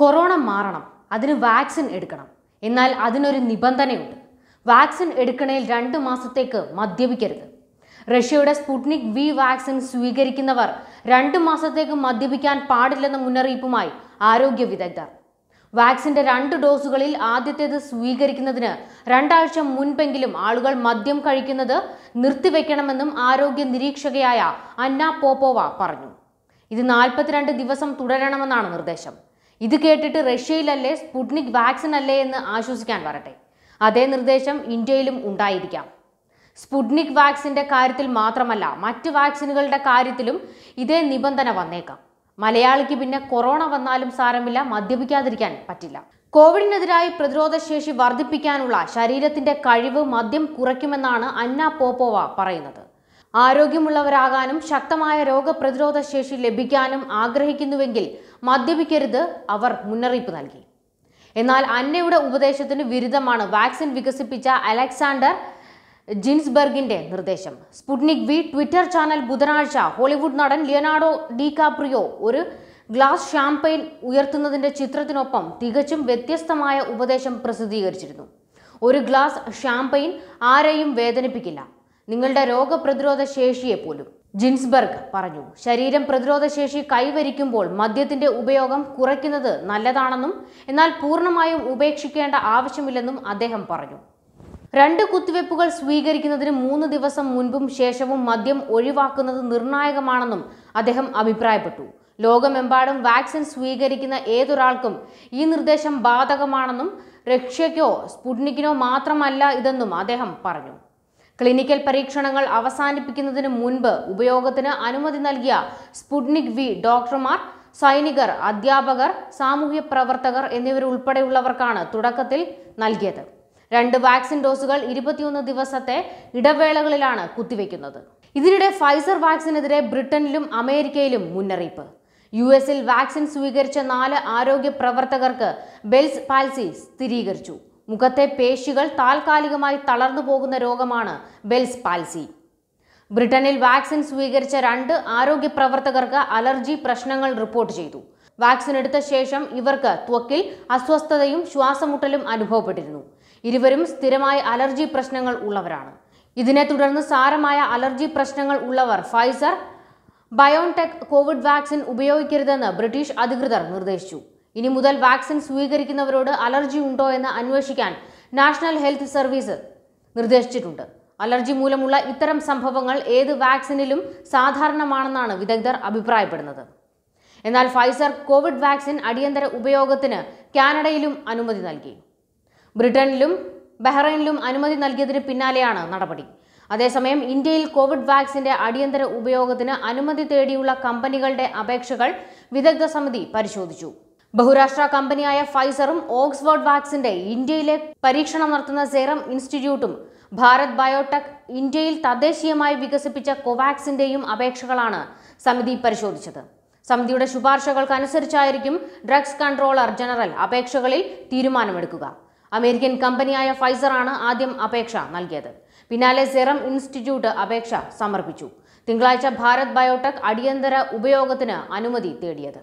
corona മാറണം അതിന് vaccine എടുക്കണം എന്നാൽ അതിനൊരു നിബന്ധനയുണ്ട് വാക്സിൻ എടുക്കണേൽ രണ്ട് മാസത്തേക്ക് മദ്യപിക്കരുത് റഷ്യയുടെ സ്പുട്നിക് വി വാക്സിൻ സ്വീകരിക്കുന്നവർ രണ്ട് മാസത്തേക്ക് മദ്യപിക്കാൻ പാടില്ലെന്ന മുന്നറിയിപ്പുമായി ആരോഗ്യ വിദഗ്ധർ വാക്സിന്റെ രണ്ട് ഡോസുകളിൽ ആദ്യത്തേത് സ്വീകരിക്കുന്നതിന് രണ്ടാഴ്ച മുൻപെങ്കിലും ആളുകൾ മദ്യം കഴിക്കുന്നത് നിർത്തിവെക്കണമെന്നും ആരോഗ്യ നിരീക്ഷകയായ അന്ന പോപ്പോവ പറഞ്ഞു ഇത് നാൽപ്പത്തിരണ്ട് ദിവസം തുടരണമെന്നാണ് നിർദ്ദേശം ഇത് കേട്ടിട്ട് റഷ്യയിലല്ലേ സ്പുട്നിക് വാക്സിൻ അല്ലേ എന്ന് ആശ്വസിക്കാൻ വരട്ടെ അതേ നിർദ്ദേശം ഇന്ത്യയിലും ഉണ്ടായിരിക്കാം സ്പുട്നിക് വാക്സിൻ്റെ കാര്യത്തിൽ മാത്രമല്ല മറ്റ് വാക്സിനുകളുടെ കാര്യത്തിലും ഇതേ നിബന്ധന വന്നേക്കാം മലയാളിക്ക് പിന്നെ കൊറോണ വന്നാലും സാരമില്ല മദ്യപിക്കാതിരിക്കാൻ പറ്റില്ല കോവിഡിനെതിരായി പ്രതിരോധശേഷി വർദ്ധിപ്പിക്കാനുള്ള ശരീരത്തിന്റെ കഴിവ് മദ്യം കുറയ്ക്കുമെന്നാണ് അന്ന പോപ്പോവ പറയുന്നത് ആരോഗ്യമുള്ളവരാകാനും ശക്തമായ രോഗപ്രതിരോധ ശേഷി ലഭിക്കാനും ആഗ്രഹിക്കുന്നുവെങ്കിൽ മദ്യപിക്കരുത് അവർ മുന്നറിയിപ്പ് നൽകി എന്നാൽ അന്നയുടെ ഉപദേശത്തിന് വിരുദ്ധമാണ് വാക്സിൻ വികസിപ്പിച്ച അലക്സാണ്ടർ ജിൻസ്ബർഗിന്റെ നിർദ്ദേശം സ്പുട്നിക് വി ട്വിറ്റർ ചാനൽ ബുധനാഴ്ച ഹോളിവുഡ് നടൻ ലിയനാർഡോ ഡികാപ്രിയോ ഒരു ഗ്ലാസ് ഷാംപെയിൻ ഉയർത്തുന്നതിന്റെ ചിത്രത്തിനൊപ്പം തികച്ചും വ്യത്യസ്തമായ ഉപദേശം പ്രസിദ്ധീകരിച്ചിരുന്നു ഒരു ഗ്ലാസ് ഷാംപെയിൻ ആരെയും വേദനിപ്പിക്കില്ല നിങ്ങളുടെ രോഗപ്രതിരോധ ശേഷിയെ പോലും ജിൻസ്ബർഗ് പറഞ്ഞു ശരീരം പ്രതിരോധ ശേഷി കൈവരിക്കുമ്പോൾ മദ്യത്തിന്റെ ഉപയോഗം കുറയ്ക്കുന്നത് നല്ലതാണെന്നും എന്നാൽ പൂർണ്ണമായും ഉപേക്ഷിക്കേണ്ട ആവശ്യമില്ലെന്നും അദ്ദേഹം പറഞ്ഞു രണ്ട് കുത്തിവയ്പ്പുകൾ സ്വീകരിക്കുന്നതിന് മൂന്ന് ദിവസം മുൻപും ശേഷവും മദ്യം ഒഴിവാക്കുന്നത് നിർണായകമാണെന്നും അദ്ദേഹം അഭിപ്രായപ്പെട്ടു ലോകമെമ്പാടും വാക്സിൻ സ്വീകരിക്കുന്ന ഏതൊരാൾക്കും ഈ നിർദ്ദേശം ബാധകമാണെന്നും റഷ്യയ്ക്കോ സ്പുട്നിക്കിനോ മാത്രമല്ല ഇതെന്നും അദ്ദേഹം പറഞ്ഞു ക്ലിനിക്കൽ പരീക്ഷണങ്ങൾ അവസാനിപ്പിക്കുന്നതിന് മുൻപ് ഉപയോഗത്തിന് അനുമതി നൽകിയ സ്പുട്നിക് വി ഡോക്ടർമാർ സൈനികർ അധ്യാപകർ സാമൂഹ്യ പ്രവർത്തകർ എന്നിവരുൾപ്പെടെയുള്ളവർക്കാണ് തുടക്കത്തിൽ നൽകിയത് രണ്ട് വാക്സിൻ ഡോസുകൾ ഇരുപത്തിയൊന്ന് ദിവസത്തെ ഇടവേളകളിലാണ് കുത്തിവെക്കുന്നത് ഇതിനിടെ ഫൈസർ വാക്സിനെതിരെ ബ്രിട്ടനിലും അമേരിക്കയിലും മുന്നറിയിപ്പ് യു എസിൽ വാക്സിൻ സ്വീകരിച്ച നാല് ആരോഗ്യ പ്രവർത്തകർക്ക് ബെൽസ് പാൽസി സ്ഥിരീകരിച്ചു മുഖത്തെ പേശികൾ താൽക്കാലികമായി തളർന്നു പോകുന്ന രോഗമാണ് ബെൽസ് പാൽസി ബ്രിട്ടനിൽ വാക്സിൻ സ്വീകരിച്ച രണ്ട് ആരോഗ്യ പ്രവർത്തകർക്ക് അലർജി പ്രശ്നങ്ങൾ റിപ്പോർട്ട് ചെയ്തു വാക്സിൻ എടുത്ത ശേഷം ഇവർക്ക് ത്വക്കിൽ അസ്വസ്ഥതയും ശ്വാസമുട്ടലും അനുഭവപ്പെട്ടിരുന്നു ഇരുവരും സ്ഥിരമായ അലർജി പ്രശ്നങ്ങൾ ഉള്ളവരാണ് ഇതിനെ തുടർന്ന് സാരമായ അലർജി പ്രശ്നങ്ങൾ ഉള്ളവർ ഫൈസർ ബയോൺടെക് കോവിഡ് വാക്സിൻ ഉപയോഗിക്കരുതെന്ന് ബ്രിട്ടീഷ് അധികൃതർ നിർദ്ദേശിച്ചു ഇനി മുതൽ വാക്സിൻ സ്വീകരിക്കുന്നവരോട് അലർജി ഉണ്ടോ എന്ന് അന്വേഷിക്കാൻ നാഷണൽ ഹെൽത്ത് സർവീസ് നിർദ്ദേശിച്ചിട്ടുണ്ട് അലർജി മൂലമുള്ള ഇത്തരം സംഭവങ്ങൾ ഏത് വാക്സിനിലും സാധാരണമാണെന്നാണ് വിദഗ്ധർ അഭിപ്രായപ്പെടുന്നത് എന്നാൽ ഫൈസർ കോവിഡ് വാക്സിൻ അടിയന്തര ഉപയോഗത്തിന് കാനഡയിലും അനുമതി നൽകി ബ്രിട്ടനിലും ബഹ്റൈനിലും അനുമതി നൽകിയതിന് പിന്നാലെയാണ് നടപടി അതേസമയം ഇന്ത്യയിൽ കോവിഡ് വാക്സിന്റെ അടിയന്തര ഉപയോഗത്തിന് അനുമതി തേടിയുള്ള കമ്പനികളുടെ അപേക്ഷകൾ വിദഗ്ധ സമിതി പരിശോധിച്ചു ബഹുരാഷ്ട്ര കമ്പനിയായ ഫൈസറും ഓക്സ്ഫോർഡ് വാക്സിന്റെ ഇന്ത്യയിലെ പരീക്ഷണം നടത്തുന്ന സെറം ഇൻസ്റ്റിറ്റ്യൂട്ടും ഭാരത് ബയോടെക് ഇന്ത്യയിൽ തദ്ദേശീയമായി വികസിപ്പിച്ച കോവാക്സിന്റെയും അപേക്ഷകളാണ് സമിതി പരിശോധിച്ചത് സമിതിയുടെ ശുപാർശകൾക്കനുസരിച്ചായിരിക്കും ഡ്രഗ്സ് കൺട്രോളർ ജനറൽ അപേക്ഷകളിൽ തീരുമാനമെടുക്കുക അമേരിക്കൻ കമ്പനിയായ ഫൈസറാണ് ആദ്യം അപേക്ഷ നൽകിയത് പിന്നാലെ സെറം ഇൻസ്റ്റിറ്റ്യൂട്ട് അപേക്ഷ സമർപ്പിച്ചു തിങ്കളാഴ്ച ഭാരത് ബയോടെക് അടിയന്തര ഉപയോഗത്തിന് അനുമതി തേടിയത്